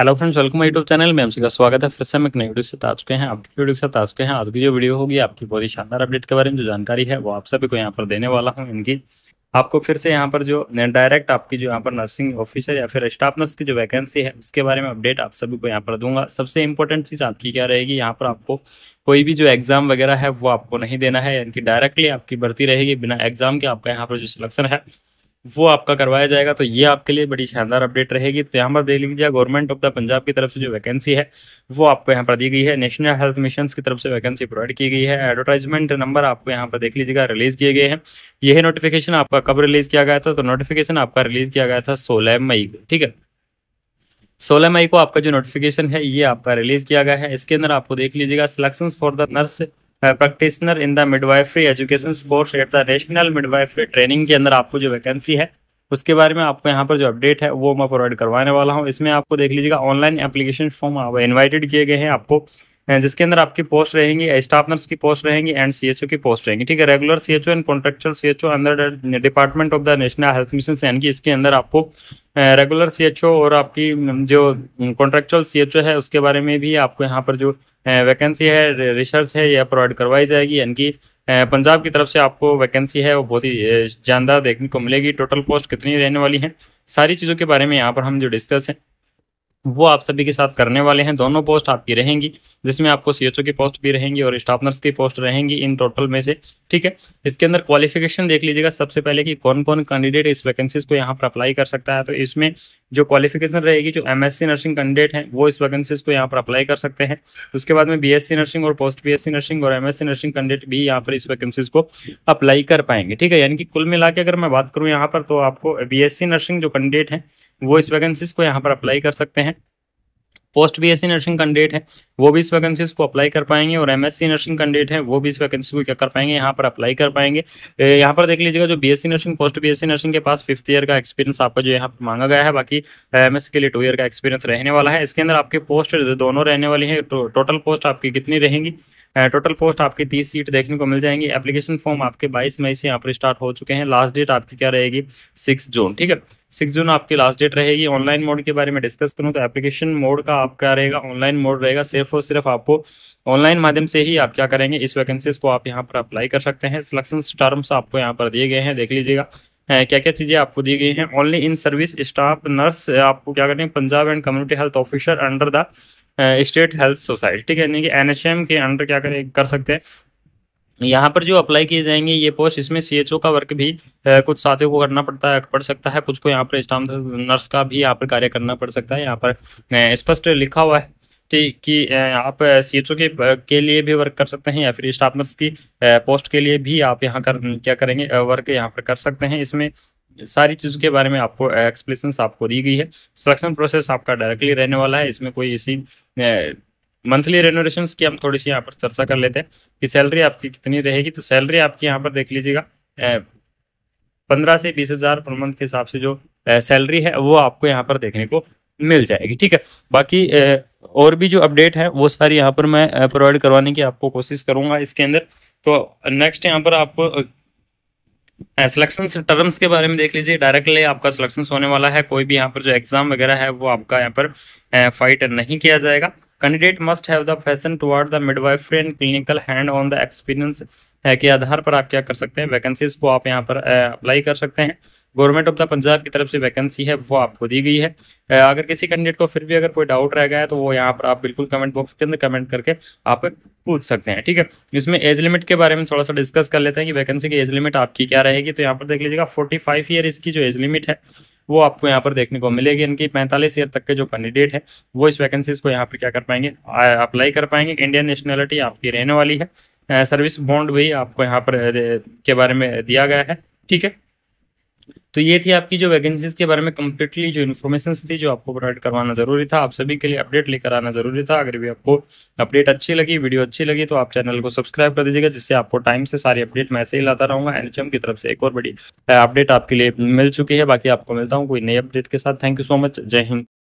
hello friends welcome YouTube channel में हम का स्वागत है फिर से हम एक नई वीडियो से आ चुके हैं आपकी वीडियो के साथ आ चुके हैं आज की जो वीडियो होगी आपकी बहुत ही शानदार अपडेट के बारे में जो जानकारी है वो आप सभी को यहाँ पर देने वाला हूँ इनकी आपको फिर से यहाँ पर जो डायरेक्ट आपकी जो यहाँ पर नर्सिंग ऑफिसर या फिर स्टाफ नर्स की जो वैकेंसी है उसके बारे में अपडेट आप सभी को यहाँ पर दूंगा सबसे इंपॉर्टेंट चीज़ आपकी क्या रहेगी यहाँ पर आपको कोई भी जो एग्ज़ाम वगैरह है वो आपको नहीं देना है यानी कि डायरेक्टली आपकी भर्ती रहेगी बिना एग्ज़ाम के आपका यहाँ पर जो सिलेक्शन है वो आपका करवाया जाएगा तो ये आपके लिए बड़ी शानदार अपडेट रहेगी तो यहाँ पर देख लीजिए गवर्नमेंट ऑफ द पंजाब की तरफ से जो वैकेंसी है वो आपको यहाँ पर दी गई है नेशनल हेल्थ मिशन की तरफ से वैकेंसी प्रोवाइड की गई है एडवर्टाइजमेंट नंबर आपको यहाँ पर देख लीजिएगा रिलीज किए गए हैं यह नोटिफिकेशन आपका कब रिलीज किया गया था तो नोटिफिकेशन आपका रिलीज किया गया था सोलह मई को ठीक है सोलह मई को आपका जो नोटिफिकेशन है ये आपका रिलीज किया गया है इसके अंदर आपको देख लीजिएगा selection for the nurse practitioner in the midwifery education course at the national midwifery training के अंदर आपको जो वैकेंसी है उसके बारे में आपको यहाँ पर जो अपडेट है वो मैं प्रोवाइड करवाने वाला हूँ इसमें आपको देख लीजिएगा ऑनलाइन एप्लीकेशन फॉर्म आप इन्वाइटेड किए गए हैं आपको जिसके अंदर आपकी पोस्ट रहेंगी स्टाफ नर्स की पोस्ट रहेंगी एंड सीएचओ की पोस्ट रहेंगी ठीक है regular CHO and contractual CHO अंदर department of the national health mission यानी कि इसके अंदर आपको रेगुलर सीएचओ और आपकी जो कॉन्ट्रेक्चुअल सीएचओ है उसके बारे में भी आपको यहाँ पर जो वैकेंसी है रिसर्च है यह प्रोवाइड करवाई जाएगी यानी कि पंजाब की तरफ से आपको वैकेंसी है वो बहुत ही जानदार देखने को मिलेगी टोटल पोस्ट कितनी रहने वाली है सारी चीज़ों के बारे में यहाँ पर हम जो डिस्कस हैं वो आप सभी के साथ करने वाले हैं दोनों पोस्ट आपकी रहेंगी जिसमें आपको सी की पोस्ट भी रहेंगी और स्टाफ नर्स की पोस्ट रहेंगी इन टोटल में से ठीक है इसके अंदर क्वालिफिकेशन देख लीजिएगा सबसे पहले कि कौन कौन कैंडिडेट इस वैकेंसीज को यहाँ पर अप्लाई कर सकता है तो इसमें जो क्वालिफिकेशन रहेगी जो एमएससी नर्सिंग कैंडिडेट हैं वो इस वैकेंसीज को यहाँ पर अप्लाई कर सकते हैं उसके बाद में बीएससी नर्सिंग और पोस्ट बीएससी नर्सिंग और एमएससी नर्सिंग कैंडिडेट भी यहाँ पर इस वैकेंसीज को अप्लाई कर पाएंगे ठीक है यानी कि कुल मिला के अगर मैं बात करूँ यहाँ पर तो आपको बी नर्सिंग जो कैंडिडेट है वो इस वैकेंसीज को यहाँ पर अप्लाई कर सकते हैं post B S C nursing candidate है वो भी इस वैकेंसीज को अप्लाई कर पाएंगे और M S C nursing candidate है वो भी इस वैकेंसी को क्या कर पाएंगे यहाँ पर अप्लाई कर पाएंगे यहाँ पर देख लीजिएगा जो B S C nursing post B S C nursing के पास फिफ्थ ईयर का एक्सपीरियंस आपको जो यहाँ पर मांगा गया है बाकी एम एस के लिए टू ईयर का एक्सपीरियंस रहने वाला है इसके अंदर आपके पोस्ट दोनों रहने वाली है टोटल पोस्ट आपकी कितनी रहेंगी टोटल uh, पोस्ट आपकी तीस सीट देखने को मिल जाएंगी एप्लीकेशन फॉर्म आपके बाईस मई से यहाँ पर स्टार्ट हो चुके हैं लास्ट डेट आपकी क्या रहेगी सिक्स जून ठीक है सिक्स जून आपकी लास्ट डेट रहेगी ऑनलाइन मोड के बारे में डिस्कस करूँ तो एप्लीकेशन मोड का आप क्या रहेगा ऑनलाइन मोड रहेगा सिर्फ और सिर्फ आपको ऑनलाइन माध्यम से ही आप क्या करेंगे इस वैकेंसीज को आप यहाँ पर अप्लाई कर सकते हैं सिलेक्शन टर्म्स आपको यहाँ पर दिए गए हैं देख लीजिएगा uh, क्या क्या चीज़ें आपको दी गई हैं only in service staff nurse आपको क्या करेंगे Punjab and community health officer under the state health society ठीक है यानी कि एन के अंडर क्या करें कर सकते हैं यहाँ पर जो अप्लाई किए जाएंगे ये पोस्ट इसमें सी का वर्क भी ए, कुछ साथियों को करना पड़ता है पड़ सकता है कुछ को यहाँ पर स्टाफ नर्स का भी यहाँ पर कार्य करना पड़ सकता है यहाँ पर स्पष्ट लिखा हुआ है ठीक कि आप सी एच के के लिए भी वर्क कर सकते हैं या फिर स्टाफ नर्स की पोस्ट के लिए भी आप यहाँ कर क्या करेंगे वर्क यहाँ पर कर सकते हैं इसमें सारी चीज़ों के बारे में आपको एक्सप्लेशन आपको दी गई है सिलेक्शन प्रोसेस आपका डायरेक्टली रहने वाला है इसमें कोई ऐसी मंथली रेनोवेशन की हम थोड़ी सी यहाँ पर चर्चा कर लेते हैं कि सैलरी आपकी कितनी रहेगी तो सैलरी आपकी यहाँ पर देख लीजिएगा पंद्रह से बीस हज़ार पर मंथ के हिसाब से जो सैलरी है वो आपको यहाँ पर देखने को मिल जाएगी ठीक है बाकी और भी जो अपडेट है वो सारी यहाँ पर मैं प्रोवाइड करवाने की आपको कोशिश करूँगा इसके अंदर तो नेक्स्ट यहाँ पर आपको सिलेक्शन टर्म्स के बारे में देख लीजिए डायरेक्टली आपका सिलेक्शन होने वाला है कोई भी यहाँ पर जो एग्जाम वगैरह है वो आपका यहाँ पर फाइट नहीं किया जाएगा candidate must have the fashion toward the midwife and clinical hand on the experience के आधार पर आप क्या कर सकते हैं वैकेंसीज को आप यहाँ पर अप्लाई कर सकते हैं गवर्नमेंट ऑफ द पंजाब की तरफ से वैकेंसी है वो आपको दी गई है अगर किसी कैंडिडेट को फिर भी अगर कोई डाउट रह गया है तो वो यहाँ पर आप बिल्कुल कमेंट बॉक्स के अंदर कमेंट करके आप पूछ सकते हैं ठीक है इसमें एज लिमिट के बारे में थोड़ा सा डिस्कस कर लेते हैं कि वैकेंसी की एज लिमिट आपकी क्या रहेगी तो यहाँ पर देख लीजिएगा फोर्टी फाइव ईयर इसकी जो एज लिमिट है वो आपको यहाँ पर देखने को मिलेगी इनकी पैंतालीस ईयर तक के जो कैंडिडेट है वो इस वैकेंसीज को यहाँ पर क्या कर पाएंगे अप्लाई कर पाएंगे इंडियन नेशनैलिटी आपकी रहने वाली है सर्विस बॉन्ड भी आपको यहाँ पर के बारे में दिया गया है ठीक है तो ये थी आपकी जो वैकेंसीज के बारे में कम्प्लीटली जो इन्फॉर्मेशन थी जो आपको प्रोवाइड करवाना जरूरी था आप सभी के लिए अपडेट लेकर आना जरूरी था अगर भी आपको अपडेट अच्छी लगी वीडियो अच्छी लगी तो आप चैनल को सब्सक्राइब कर दीजिएगा जिससे आपको टाइम से सारी अपडेट मैं ऐसे ही लाता रहूँगा एनएचएम की तरफ से एक और बड़ी अपडेट आपके लिए मिल चुकी है बाकी आपको मिलता हूँ कोई नई अपडेट के साथ थैंक यू सो मच जय हिंद